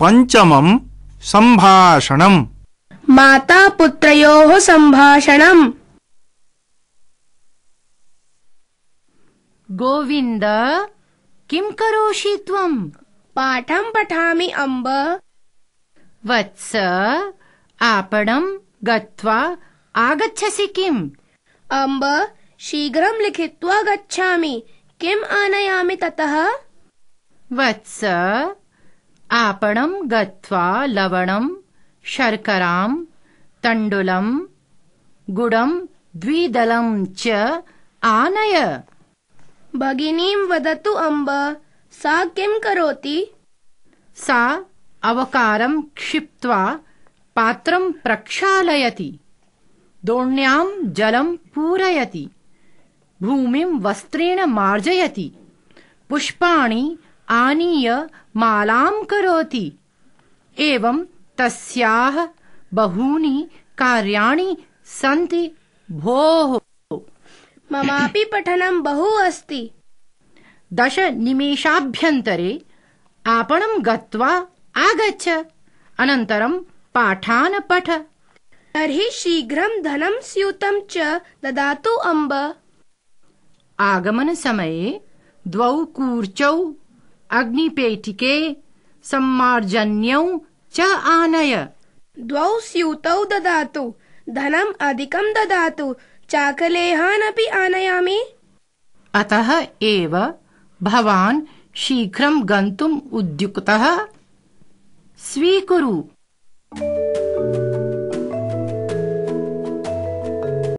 पंचमं माता मातापुत्रयोः सम्भाषणम् गोविंद किं करोषि त्वम् पाठं पठामि अम्ब वत्स आपणं गत्वा आगच्छसि किम् अम्ब शीघ्रं लिखित्वा गच्छामि किम् आनयामि ततः वत्स आपणं गत्वा लवणम् शर्कराम् तण्डुलम् गुडम् द्विदलम् च आनय भगिनीम् वदतु अम्ब सा किं करोति सा अवकारम् क्षिप्त्वा पात्रं प्रक्षालयति दोण्याम् जलम् पूरयति भूमिं वस्त्रेण मार्जयति पुष्पाणि आनीय मालां करोति एवं तस्याः बहूनि कार्याणि सन्ति भोः ममापि पठनं बहु अस्ति दश निमेषाभ्यन्तरे आपणं गत्वा आगच्छ अनन्तरं पाठान पठ तर्हि शीघ्रं धनं स्यूतं च ददातु अम्ब आगमनसमये द्वौ कूर्चौ अग्निपेठिके सम्मार्जन्यौ च आनय द्वौ स्यूतौ ददातु धनम् अधिकं ददातु चाकलेहानपि आनयामि अतः एव भवान् शीघ्रं गन्तुम् उद्युक्तः स्वीकुरु